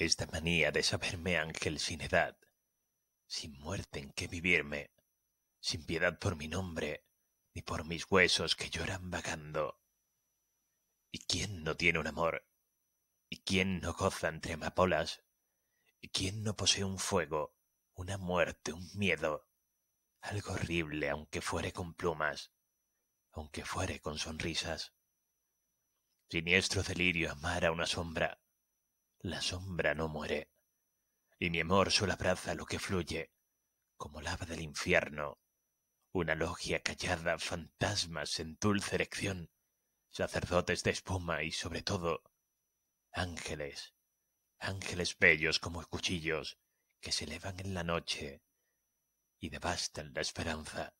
Esta manía de saberme ángel sin edad, sin muerte en que vivirme, sin piedad por mi nombre, ni por mis huesos que lloran vagando. ¿Y quién no tiene un amor? ¿Y quién no goza entre amapolas? ¿Y quién no posee un fuego, una muerte, un miedo? Algo horrible, aunque fuere con plumas, aunque fuere con sonrisas. Siniestro delirio amar a una sombra, la sombra no muere, y mi amor solo abraza lo que fluye, como lava del infierno. Una logia callada, fantasmas en dulce erección, sacerdotes de espuma y, sobre todo, ángeles, ángeles bellos como cuchillos que se elevan en la noche y devastan la esperanza.